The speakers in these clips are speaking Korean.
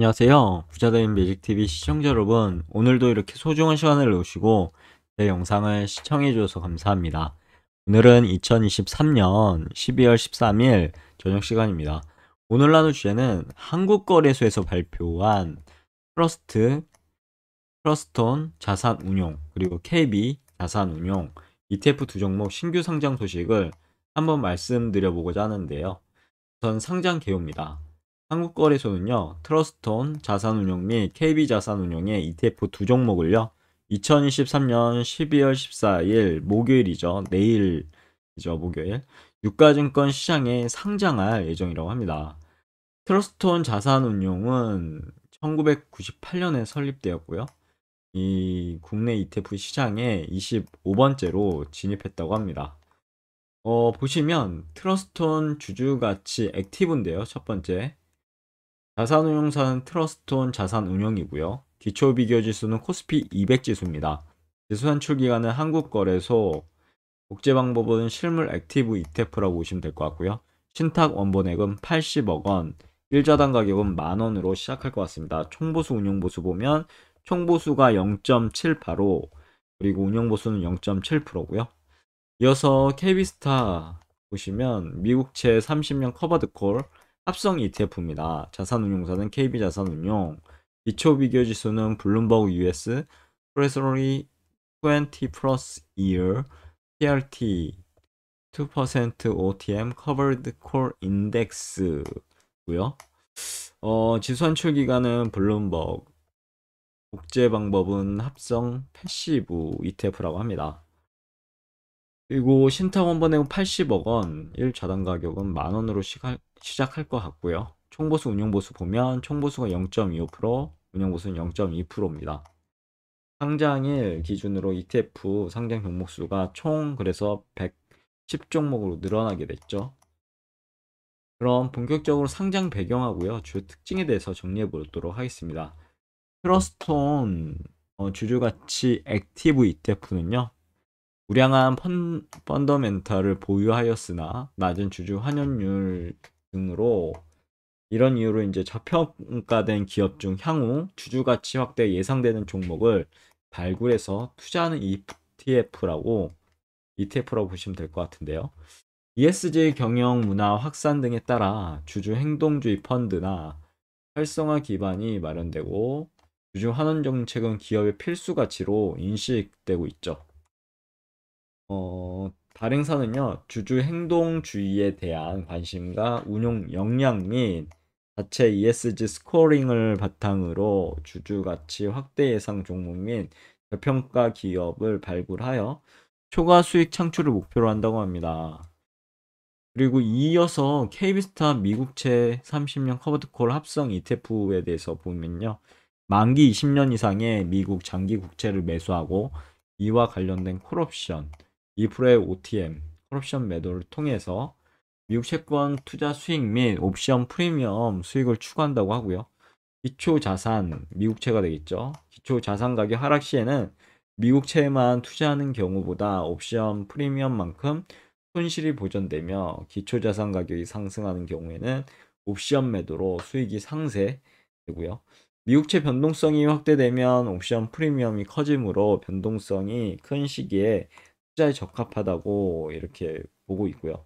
안녕하세요. 부자된 매직TV 시청자 여러분, 오늘도 이렇게 소중한 시간을 놓으시고제 영상을 시청해주셔서 감사합니다. 오늘은 2023년 12월 13일 저녁 시간입니다. 오늘 나눌 주제는 한국거래소에서 발표한 트러스트, 트러스톤 자산운용, 그리고 KB 자산운용, ETF 두 종목 신규 상장 소식을 한번 말씀드려보고자 하는데요. 우선 상장 개요입니다. 한국거래소는요, 트러스톤 자산운용 및 KB자산운용의 ETF 두 종목을요, 2023년 12월 14일 목요일이죠. 내일이죠. 목요일. 유가증권 시장에 상장할 예정이라고 합니다. 트러스톤 자산운용은 1998년에 설립되었고요. 이 국내 ETF 시장에 25번째로 진입했다고 합니다. 어, 보시면 트러스톤 주주가치 액티브인데요. 첫 번째. 자산운용사는 트러스트온 자산운용이고요. 기초 비교 지수는 코스피 200 지수입니다. 지수 산출 기간은 한국거래소, 복제 방법은 실물 액티브 ETF라고 보시면 될 것 같고요. 신탁 원본액은 80억 원, 일자당 가격은 만 원으로 시작할 것 같습니다. 총보수 운용보수 보면 총보수가 0.785 그리고 운용보수는 0.7%고요. 이어서 케 b 스타 보시면 미국채 30년 커버드콜 합성 ETF입니다. 자산운용사는 KB자산운용, 기초 비교 지수는 블룸버그 US, 트레서리 20 플러스 year, PRT, 2% OTM, Covered Core Index고요. 어, 지수 환출 기간은 블룸버그, 복제 방법은 합성 패시브 ETF라고 합니다. 그리고 신탁 원번액은 80억 원, 1자단 가격은 만원으로 시가, 시작할 것 같고요. 총보수 운용보수 보면 총보수가 0.25% 운용보수는 0.2%입니다. 상장일 기준으로 ETF 상장 종목수가 총 그래서 110종목으로 늘어나게 됐죠. 그럼 본격적으로 상장 배경하고요. 주요 특징에 대해서 정리해 보도록 하겠습니다. 트러스톤 어, 주주가치 액티브 ETF는요. 우량한 펀, 펀더멘탈을 보유하였으나 낮은 주주 환원율 등으로 이런 이유로 이제 저평가된 기업 중 향후 주주 가치 확대 예상되는 종목을 발굴해서 투자하는 ETF라고 ETF라고 보시면 될 것 같은데요. ESG 경영 문화 확산 등에 따라 주주 행동주의 펀드나 활성화 기반이 마련되고 주주 환원 정책은 기업의 필수 가치로 인식되고 있죠. 어, 다행사는요, 주주 행동주의에 대한 관심과 운용 역량 및 자체 ESG 스코링을 어 바탕으로 주주 가치 확대 예상 종목 및 저평가 기업을 발굴하여 초과 수익 창출을 목표로 한다고 합니다. 그리고 이어서 KB스타 미국채 30년 커버드콜 합성 ETF에 대해서 보면요. 만기 20년 이상의 미국 장기 국채를 매수하고 이와 관련된 콜옵션, 2%의 OTM, 콜옵션 매도를 통해서 미국 채권 투자 수익 및 옵션 프리미엄 수익을 추구한다고 하고요. 기초 자산, 미국채가 되겠죠. 기초 자산 가격 하락 시에는 미국채에만 투자하는 경우보다 옵션 프리미엄만큼 손실이 보전되며 기초 자산 가격이 상승하는 경우에는 옵션 매도로 수익이 상쇄되고요. 미국채 변동성이 확대되면 옵션 프리미엄이 커지므로 변동성이 큰 시기에 투자에 적합하다고 이렇게 보고 있고요.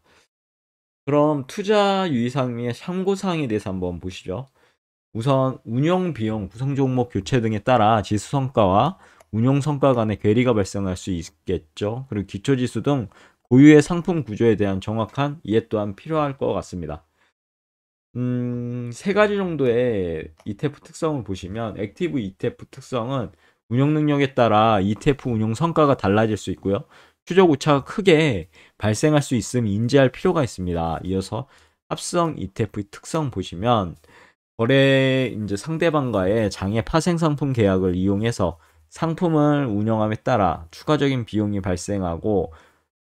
그럼 투자 유의사항의 참고사항에 대해서 한번 보시죠. 우선 운영비용, 구성종목 교체 등에 따라 지수성과와 운영성과 간의 괴리가 발생할 수 있겠죠. 그리고 기초지수 등 고유의 상품 구조에 대한 정확한 이해 또한 필요할 것 같습니다. 음, 세 가지 정도의 ETF 특성을 보시면 액티브 ETF 특성은 운영 능력에 따라 ETF 운영 성과가 달라질 수 있고요. 추적 오차가 크게 발생할 수 있음 인지할 필요가 있습니다. 이어서 합성 ETF 특성 보시면 거래 이제 상대방과의 장애 파생 상품 계약을 이용해서 상품을 운영함에 따라 추가적인 비용이 발생하고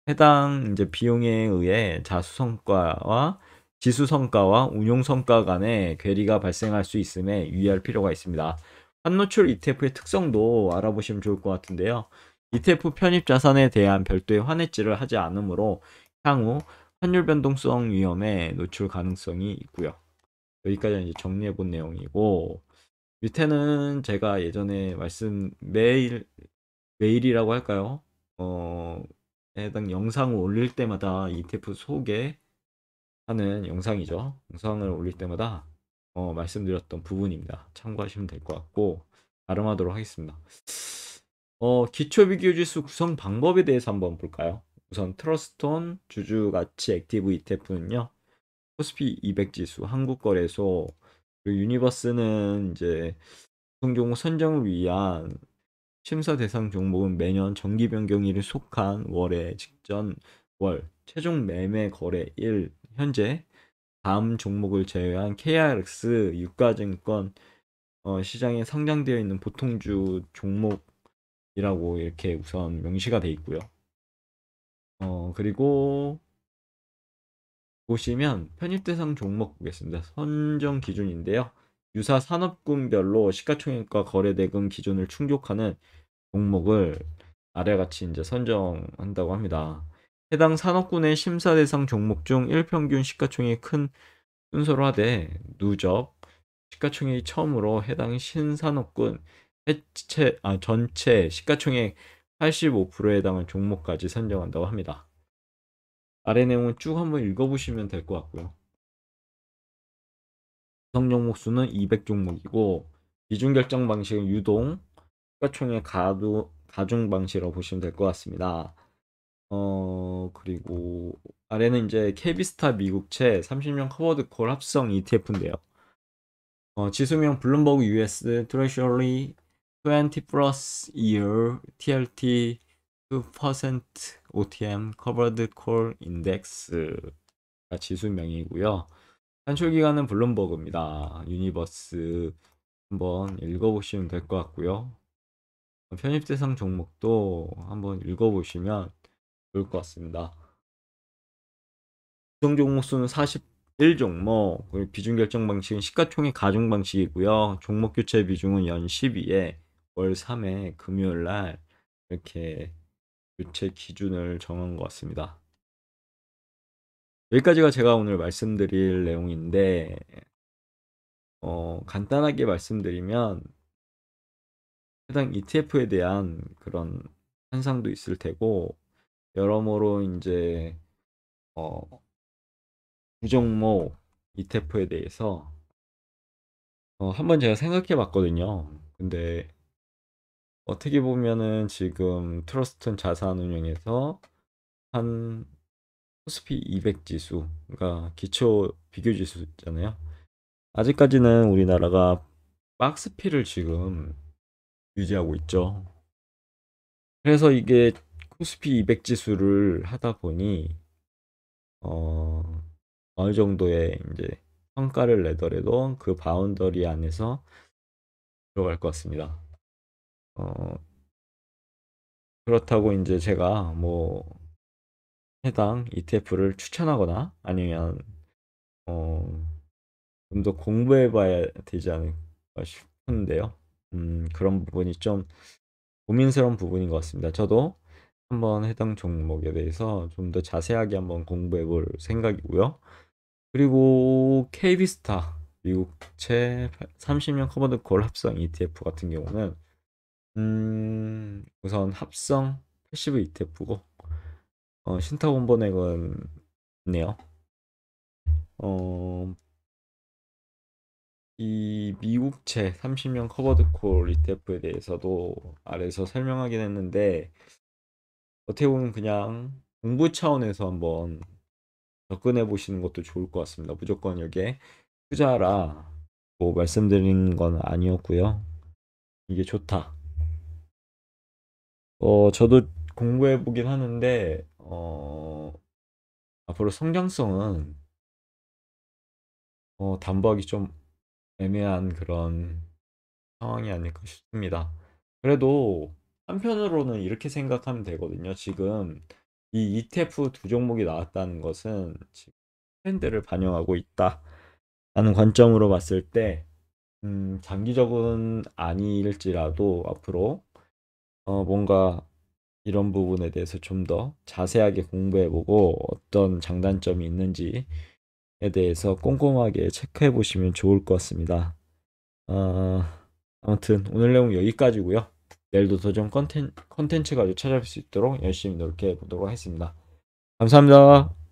해당 이제 비용에 의해 자수 성과와 지수 성과와 운용 성과 간의 괴리가 발생할 수 있음에 유의할 필요가 있습니다. 환노출 ETF의 특성도 알아보시면 좋을 것 같은데요. ETF 편입 자산에 대한 별도의 환해지를 하지 않으므로 향후 환율 변동성 위험에 노출 가능성이 있고요. 여기까지 이제 정리해 본 내용이고 밑에는 제가 예전에 말씀 매일 매일이라고 할까요? 어 해당 영상을 올릴 때마다 ETF 소개 하는 영상이죠. 영상을 올릴 때마다 어, 말씀드렸던 부분입니다. 참고하시면 될 것 같고 발음하도록 하겠습니다. 어, 기초 비교 지수 구성 방법에 대해서 한번 볼까요? 우선 트러스톤 주주 가치 액티브 ETF는요. 코스피 200 지수, 한국 거래소, 유니버스는 이제 종목 선정을 위한 심사 대상 종목은 매년 정기 변경일에 속한 월에 직전 월 최종 매매 거래 일 현재 다음 종목을 제외한 KRX 유가증권 어, 시장에 상장되어 있는 보통주 종목 이라고 이렇게 우선 명시가 돼 있고요. 어, 그리고 보시면 편입 대상 종목 보겠습니다. 선정 기준인데요. 유사 산업군별로 시가총액과 거래대금 기준을 충족하는 종목을 아래같이 이제 선정한다고 합니다. 해당 산업군의 심사 대상 종목 중1평균 시가총액이 큰 순서로 하되 누적 시가총액이 처음으로 해당 신산업군 해체 아 전체 시가총액 85%에 해당한 종목까지 선정한다고 합니다. 아래 내용은 쭉 한번 읽어보시면 될 것 같고요. 구성 종목 수는 200종목이고 비중 결정 방식은 유동, 시가총액 가중 방식이라고 보시면 될 것 같습니다. 어 그리고 아래는 이제 케비스타 미국채 30년 커버드콜 합성 ETF인데요. 어, 지수명 블룸버그 US 트레셔리 20 plus year TLT 2% OTM Covered Call i n d e x 지수명이고요. 산출기간은 블룸버그입니다. 유니버스 한번 읽어보시면 될 것 같고요. 편입 대상 종목도 한번 읽어보시면 좋을 것 같습니다. 총 종목 수는 41종목, 비중 결정 방식은 시가총액 가중 방식이고요. 종목 교체 비중은 연 12에 월 3회 금요일 날 이렇게 교체 기준을 정한 것 같습니다. 여기까지가 제가 오늘 말씀드릴 내용인데 어, 간단하게 말씀드리면 해당 ETF에 대한 그런 현상도 있을 테고 여러모로 이제 어, 부정목 ETF에 대해서 어, 한번 제가 생각해 봤거든요. 근데 어떻게 보면은 지금 트러스트 자산운용에서 한 코스피 200 지수, 그러니까 기초 비교 지수 있잖아요. 아직까지는 우리나라가 박스피를 지금 유지하고 있죠. 그래서 이게 코스피 200 지수를 하다 보니 어, 어느 정도의 이제 평가를 내더라도 그 바운더리 안에서 들어갈 것 같습니다. 어, 그렇다고 이제 제가 뭐 해당 ETF를 추천하거나 아니면 어 좀 더 공부해 봐야 되지 않을까 싶은데요. 음 그런 부분이 좀 고민스러운 부분인 것 같습니다. 저도 한번 해당 종목에 대해서 좀 더 자세하게 한번 공부해 볼 생각이고요. 그리고 KB스타 미국채 30년 커버드 콜 합성 ETF 같은 경우는 음, 우선 합성 패시브 이태프고 어, 신타 본번액은 네요. 어, 이 미국채 30년 커버드콜 ETF에 대해서도 아래에서 설명하긴 했는데 어떻게 보면 그냥 공부 차원에서 한번 접근해 보시는 것도 좋을 것 같습니다. 무조건 여기에 투자라 뭐 말씀드린 건 아니었고요. 이게 좋다. 어, 저도 공부해 보긴 하는데 어, 앞으로 성장성은 어, 담보하기 좀 애매한 그런 상황이 아닐까 싶습니다. 그래도 한편으로는 이렇게 생각하면 되거든요. 지금 이 ETF 두 종목이 나왔다는 것은 지금 트렌드를 반영하고 있다라는 관점으로 봤을 때 음, 장기적은 아닐지라도 앞으로 어, 뭔가 이런 부분에 대해서 좀 더 자세하게 공부해보고 어떤 장단점이 있는지에 대해서 꼼꼼하게 체크해보시면 좋을 것 같습니다. 어, 아무튼 오늘 내용 여기까지고요. 내일도 도전 컨텐, 컨텐츠 가지고 찾아뵐 수 있도록 열심히 노력해보도록 하겠습니다. 감사합니다.